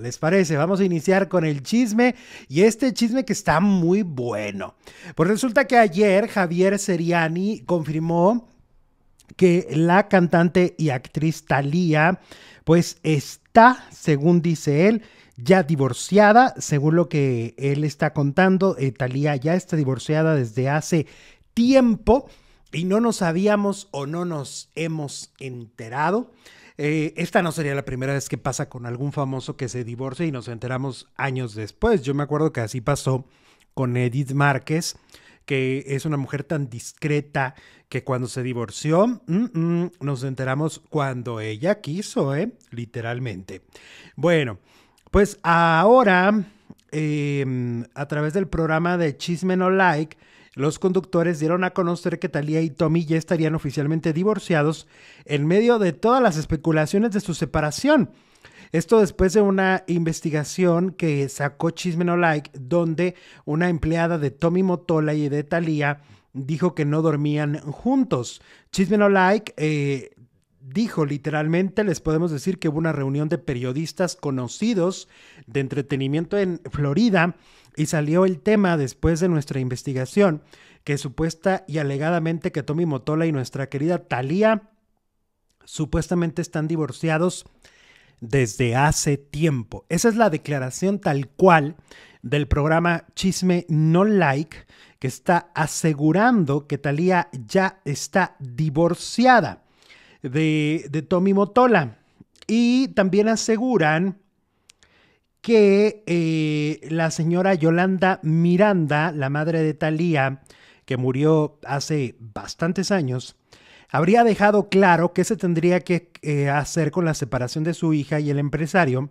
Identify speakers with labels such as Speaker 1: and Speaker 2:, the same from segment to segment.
Speaker 1: ¿Les parece? Vamos a iniciar con el chisme y este chisme que está muy bueno. Pues resulta que ayer Javier Seriani confirmó que la cantante y actriz Thalía pues está, según dice él, ya divorciada, según lo que él está contando, eh, Talía ya está divorciada desde hace tiempo y no nos habíamos o no nos hemos enterado. Eh, esta no sería la primera vez que pasa con algún famoso que se divorcia y nos enteramos años después. Yo me acuerdo que así pasó con Edith Márquez, que es una mujer tan discreta que cuando se divorció, mm, mm, nos enteramos cuando ella quiso, ¿eh? literalmente. Bueno, pues ahora, em, a través del programa de Chisme No Like, los conductores dieron a conocer que Thalía y Tommy ya estarían oficialmente divorciados en medio de todas las especulaciones de su separación. Esto después de una investigación que sacó Chisme Like, donde una empleada de Tommy Motola y de Thalía dijo que no dormían juntos. Chisme eh, dijo literalmente, les podemos decir que hubo una reunión de periodistas conocidos de entretenimiento en Florida y salió el tema después de nuestra investigación que supuesta y alegadamente que Tommy Motola y nuestra querida Thalía supuestamente están divorciados desde hace tiempo. Esa es la declaración tal cual del programa Chisme No Like que está asegurando que Thalía ya está divorciada de, de Tommy Motola. Y también aseguran que eh, la señora Yolanda Miranda, la madre de Talía, que murió hace bastantes años, habría dejado claro qué se tendría que eh, hacer con la separación de su hija y el empresario,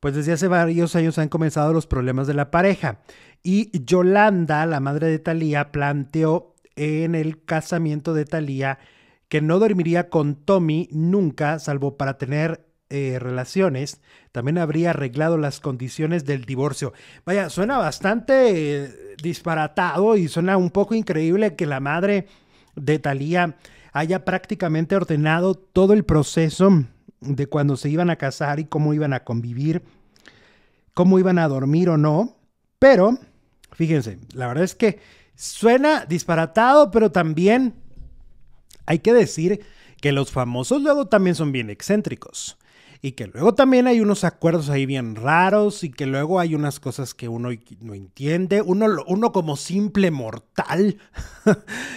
Speaker 1: pues desde hace varios años han comenzado los problemas de la pareja. Y Yolanda, la madre de Talía, planteó en el casamiento de Talía que no dormiría con Tommy nunca, salvo para tener eh, relaciones, también habría arreglado las condiciones del divorcio. Vaya, suena bastante eh, disparatado y suena un poco increíble que la madre de Thalía haya prácticamente ordenado todo el proceso de cuando se iban a casar y cómo iban a convivir, cómo iban a dormir o no. Pero, fíjense, la verdad es que suena disparatado, pero también hay que decir que los famosos luego también son bien excéntricos. Y que luego también hay unos acuerdos ahí bien raros y que luego hay unas cosas que uno no entiende. Uno, como simple mortal